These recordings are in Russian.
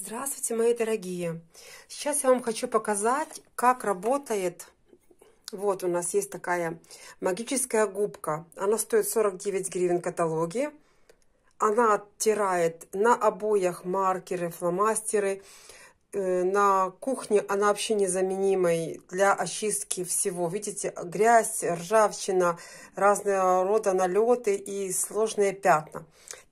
Здравствуйте, мои дорогие! Сейчас я вам хочу показать, как работает... Вот у нас есть такая магическая губка. Она стоит 49 гривен в каталоге. Она оттирает на обоях маркеры, фломастеры. Э, на кухне она вообще незаменимая для очистки всего. Видите, грязь, ржавчина, разного рода налеты и сложные пятна.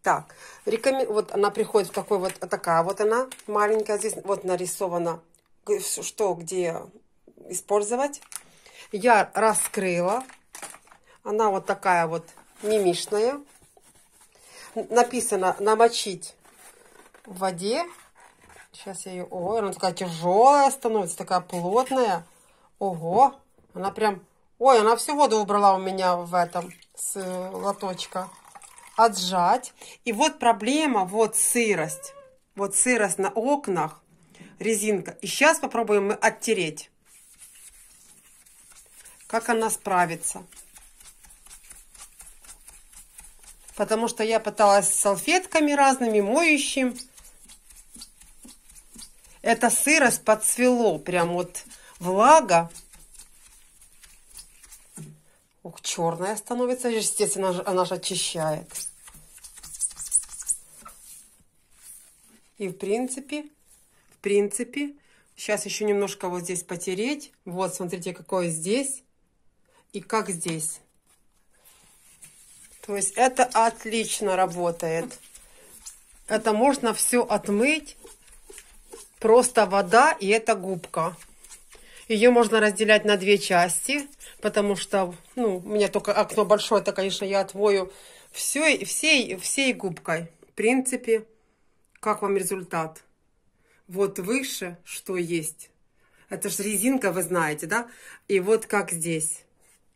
Так, рекомен... вот она приходит в такой вот, а такая вот она, маленькая здесь, вот нарисована, что, где использовать. Я раскрыла, она вот такая вот мимишная. Написано намочить в воде. Сейчас я ее... Ой, она такая тяжелая становится, такая плотная. Ого, она прям... Ой, она всю воду убрала у меня в этом, с э, лоточка отжать. И вот проблема, вот сырость. Вот сырость на окнах, резинка. И сейчас попробуем мы оттереть. Как она справится. Потому что я пыталась салфетками разными, моющим. Эта сырость подсвело, прям вот влага Ух, черная становится, естественно, она же очищает. И в принципе, в принципе, сейчас еще немножко вот здесь потереть. Вот, смотрите, какое здесь и как здесь. То есть это отлично работает. Это можно все отмыть. Просто вода и это губка. Ее можно разделять на две части, потому что, ну, у меня только окно большое, это, конечно, я отвою все, всей, всей губкой. В принципе, как вам результат? Вот выше, что есть. Это же резинка, вы знаете, да? И вот как здесь.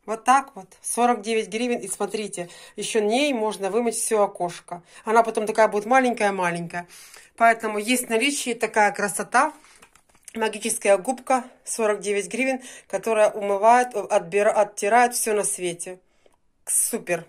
Вот так вот. 49 гривен. И смотрите, еще ней можно вымыть все окошко. Она потом такая будет маленькая-маленькая. Поэтому есть в наличии такая красота магическая губка 49 гривен, которая умывает, отбира, оттирает все на свете. Супер!